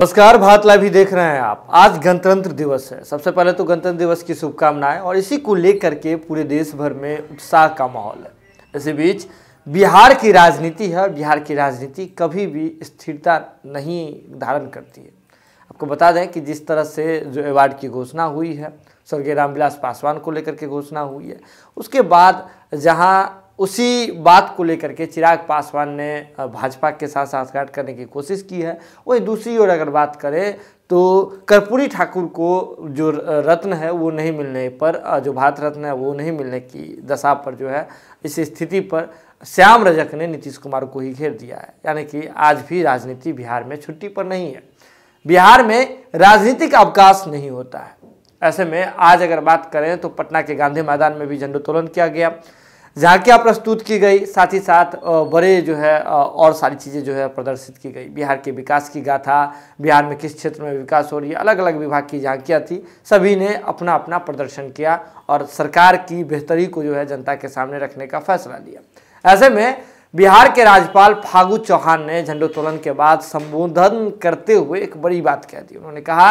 नमस्कार भारत लाइव ही देख रहे हैं आप आज गणतंत्र दिवस है सबसे पहले तो गणतंत्र दिवस की शुभकामनाएं और इसी को लेकर के पूरे देश भर में उत्साह का माहौल है इसी बीच बिहार की राजनीति है बिहार की राजनीति कभी भी स्थिरता नहीं धारण करती है आपको बता दें कि जिस तरह से जो अवार्ड की घोषणा हुई है स्वर्गीय रामविलास पासवान को लेकर के घोषणा हुई है उसके बाद जहाँ उसी बात को लेकर के चिराग पासवान ने भाजपा के साथ साथ करने की कोशिश की है वही दूसरी ओर अगर बात करें तो कर्पूरी ठाकुर को जो रत्न है वो नहीं मिलने पर जो भारत रत्न है वो नहीं मिलने की दशा पर जो है इस स्थिति पर श्याम रजक ने नीतीश कुमार को ही घेर दिया है यानी कि आज भी राजनीति बिहार में छुट्टी पर नहीं है बिहार में राजनीतिक अवकाश नहीं होता है ऐसे में आज अगर बात करें तो पटना के गांधी मैदान में भी झंडोत्तोलन किया गया झांकियाँ प्रस्तुत की गई साथ ही साथ बड़े जो है और सारी चीज़ें जो है प्रदर्शित की गई बिहार के विकास की गाथा बिहार में किस क्षेत्र में विकास हो रही है अलग अलग विभाग की झांकियाँ थी सभी ने अपना अपना प्रदर्शन किया और सरकार की बेहतरी को जो है जनता के सामने रखने का फैसला लिया ऐसे में बिहार के राज्यपाल फागू चौहान ने झंडोत्तोलन के बाद संबोधन करते हुए एक बड़ी बात कह दी उन्होंने कहा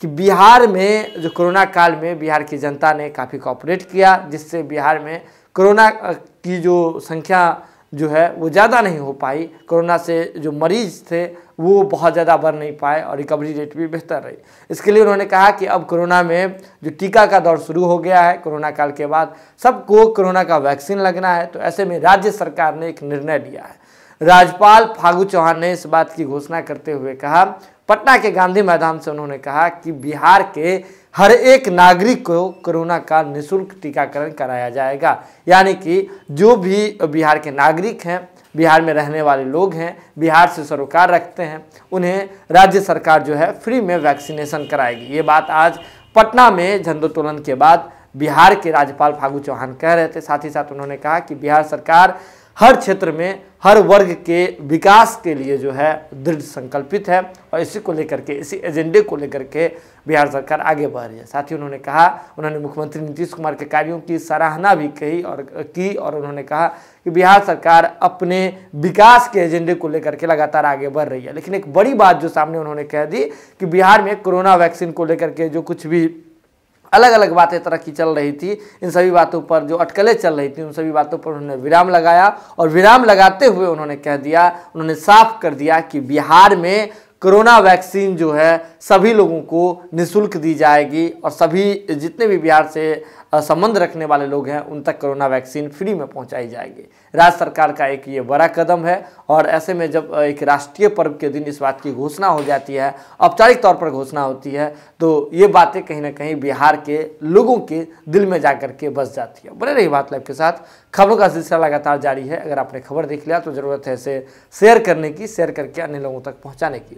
कि बिहार में जो कोरोना काल में बिहार की जनता ने काफ़ी कॉपरेट किया जिससे बिहार में कोरोना की जो संख्या जो है वो ज़्यादा नहीं हो पाई कोरोना से जो मरीज थे वो बहुत ज़्यादा बढ़ नहीं पाए और रिकवरी रेट भी बेहतर रही इसके लिए उन्होंने कहा कि अब कोरोना में जो टीका का दौर शुरू हो गया है कोरोना काल के बाद सबको कोरोना का वैक्सीन लगना है तो ऐसे में राज्य सरकार ने एक निर्णय लिया है राज्यपाल फागू चौहान ने इस बात की घोषणा करते हुए कहा पटना के गांधी मैदान से उन्होंने कहा कि बिहार के हर एक नागरिक को कोरोना का निशुल्क टीकाकरण कराया जाएगा यानी कि जो भी बिहार के नागरिक हैं बिहार में रहने वाले लोग हैं बिहार से सरोकार रखते हैं उन्हें राज्य सरकार जो है फ्री में वैक्सीनेशन कराएगी ये बात आज पटना में झंडोत्तोलन के बाद बिहार के राज्यपाल फागू चौहान कह रहे थे साथ ही साथ उन्होंने कहा कि बिहार सरकार हर क्षेत्र में हर वर्ग के विकास के लिए जो है दृढ़ संकल्पित है और इसी को लेकर के इसी एजेंडे को लेकर के बिहार सरकार आगे बढ़ रही है साथ ही उन्होंने कहा उन्होंने मुख्यमंत्री नीतीश कुमार के कार्यों की सराहना भी कही और की और उन्होंने कहा कि बिहार सरकार अपने विकास के एजेंडे को लेकर के लगातार आगे बढ़ रही है लेकिन एक बड़ी बात जो सामने उन्होंने कह दी कि बिहार में कोरोना वैक्सीन को लेकर के जो कुछ भी अलग अलग बातें तरह की चल रही थी इन सभी बातों पर जो अटकलें चल रही थी उन सभी बातों पर उन्होंने विराम लगाया और विराम लगाते हुए उन्होंने कह दिया उन्होंने साफ कर दिया कि बिहार में कोरोना वैक्सीन जो है सभी लोगों को निशुल्क दी जाएगी और सभी जितने भी बिहार से संबंध रखने वाले लोग हैं उन तक कोरोना वैक्सीन फ्री में पहुंचाई जाएगी राज्य सरकार का एक ये बड़ा कदम है और ऐसे में जब एक राष्ट्रीय पर्व के दिन इस बात की घोषणा हो जाती है औपचारिक तौर पर घोषणा होती है तो ये बातें कहीं ना कहीं बिहार के लोगों के दिल में जा के बस जाती है बने रही बात लाइफ के साथ खबरों का सिलसिला लगातार जारी है अगर आपने खबर देख लिया तो ज़रूरत है इसे शेयर करने की शेयर करके अन्य लोगों तक पहुँचाने की